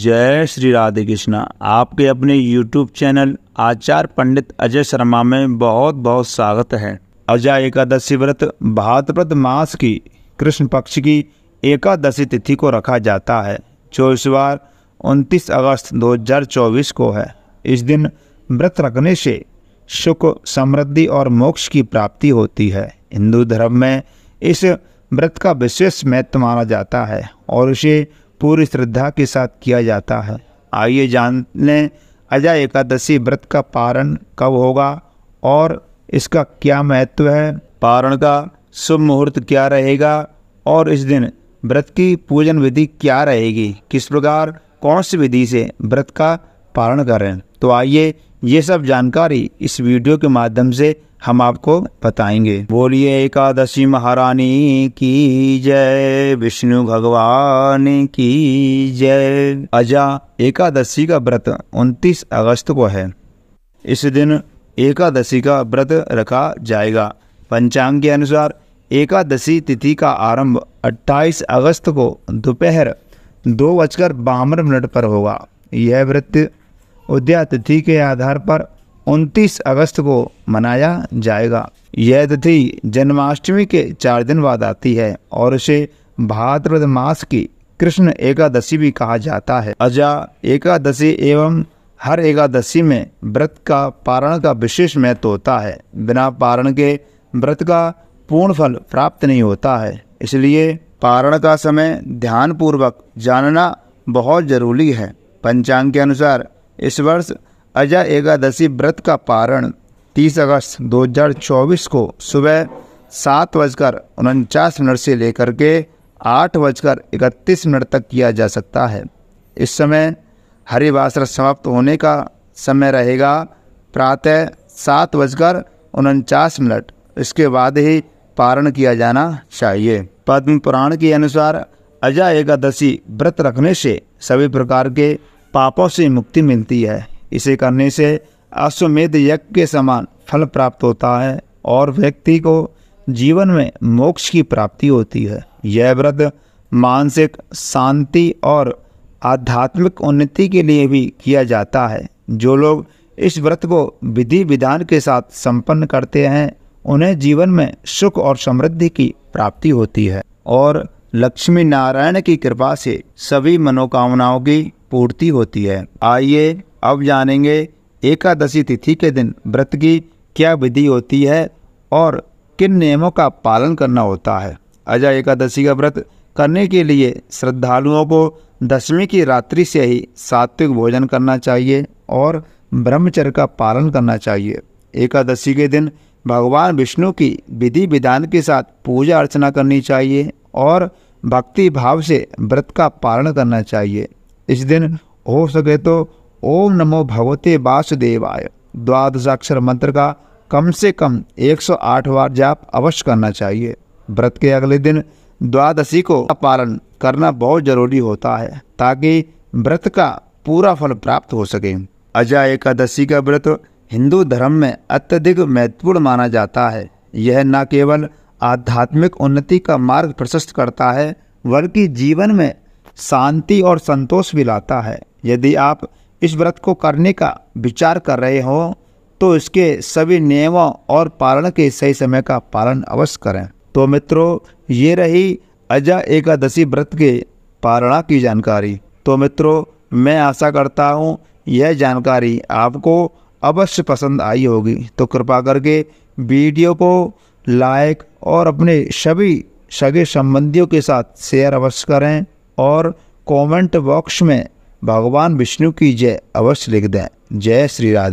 जय श्री राधे कृष्णा आपके अपने YouTube चैनल आचार पंडित अजय शर्मा में बहुत बहुत स्वागत है अजय एकादशी व्रत भाद्रपद मास की कृष्ण पक्ष की एकादशी तिथि को रखा जाता है जो इस बार उनतीस अगस्त 2024 को है इस दिन व्रत रखने से सुख समृद्धि और मोक्ष की प्राप्ति होती है हिंदू धर्म में इस व्रत का विशेष महत्व माना जाता है और इसे पूरी श्रद्धा के साथ किया जाता है आइए जान लें अजय एकादशी व्रत का पारण कब होगा और इसका क्या महत्व है पारण का शुभ मुहूर्त क्या रहेगा और इस दिन व्रत की पूजन विधि क्या रहेगी किस प्रकार कौन सी विधि से व्रत का पारण करें तो आइए ये सब जानकारी इस वीडियो के माध्यम से हम आपको बताएंगे बोलिए एकादशी महारानी की जय विष्णु भगवान की जय अजा एकादशी का व्रत 29 अगस्त को है इस दिन एकादशी का व्रत रखा जाएगा पंचांग के अनुसार एकादशी तिथि का आरंभ 28 अगस्त को दोपहर दो बजकर बावन मिनट पर होगा यह व्रत उद्या तिथि के आधार पर 29 अगस्त को मनाया जाएगा यह तिथि जन्माष्टमी के चार दिन बाद आती है और इसे भाद्रद मास की कृष्ण एकादशी भी कहा जाता है अजा एकादशी एवं हर एकादशी में व्रत का पारण का विशेष महत्व होता है बिना पारण के व्रत का पूर्ण फल प्राप्त नहीं होता है इसलिए पारण का समय ध्यानपूर्वक जानना बहुत जरूरी है पंचांग के अनुसार इस वर्ष अजय एकादशी व्रत का पारण 30 अगस्त 2024 को सुबह सात बजकर उनचास मिनट से लेकर के आठ बजकर इकतीस मिनट तक किया जा सकता है इस समय हरिवासर समाप्त होने का समय रहेगा प्रातः सात बजकर उनचास मिनट इसके बाद ही पारण किया जाना चाहिए पद्म पुराण के अनुसार अजय एकादशी व्रत रखने से सभी प्रकार के पापों से मुक्ति मिलती है इसे करने से अश्वमेध यज्ञ के समान फल प्राप्त होता है और व्यक्ति को जीवन में मोक्ष की प्राप्ति होती है यह व्रत मानसिक शांति और आध्यात्मिक उन्नति के लिए भी किया जाता है जो लोग इस व्रत को विधि विधान के साथ संपन्न करते हैं उन्हें जीवन में सुख और समृद्धि की प्राप्ति होती है और लक्ष्मी नारायण की कृपा से सभी मनोकामनाओं की पूर्ति होती है आइए अब जानेंगे एकादशी तिथि के दिन व्रत की क्या विधि होती है और किन नियमों का पालन करना होता है अजय एकादशी का व्रत करने के लिए श्रद्धालुओं को दसवीं की रात्रि से ही सात्विक भोजन करना चाहिए और ब्रह्मचर्य का पालन करना चाहिए एकादशी के दिन भगवान विष्णु की विधि विधान के साथ पूजा अर्चना करनी चाहिए और भक्ति भाव से व्रत का पालन करना चाहिए इस दिन हो सके तो ओम नमो भगवते वासुदेवाय द्वादशाक्षर मंत्र का कम से कम 108 बार जाप अवश्य करना चाहिए व्रत के अगले दिन द्वादशी को पालन करना बहुत जरूरी होता है ताकि व्रत का पूरा फल प्राप्त हो सके अजय एकादशी का व्रत हिंदू धर्म में अत्यधिक महत्वपूर्ण माना जाता है यह न केवल आध्यात्मिक उन्नति का मार्ग प्रशस्त करता है बल्कि जीवन में शांति और संतोष भी लाता है यदि आप इस व्रत को करने का विचार कर रहे हो तो इसके सभी नियमों और पालन के सही समय का पालन अवश्य करें तो मित्रों ये रही अजा एकादशी व्रत के पारणा की जानकारी तो मित्रों मैं आशा करता हूँ यह जानकारी आपको अवश्य पसंद आई होगी तो कृपा करके वीडियो को लाइक और अपने सभी सगे संबंधियों के साथ शेयर अवश्य करें और कमेंट बॉक्स में भगवान विष्णु की जय अवश्य लिख दें जय श्री राधे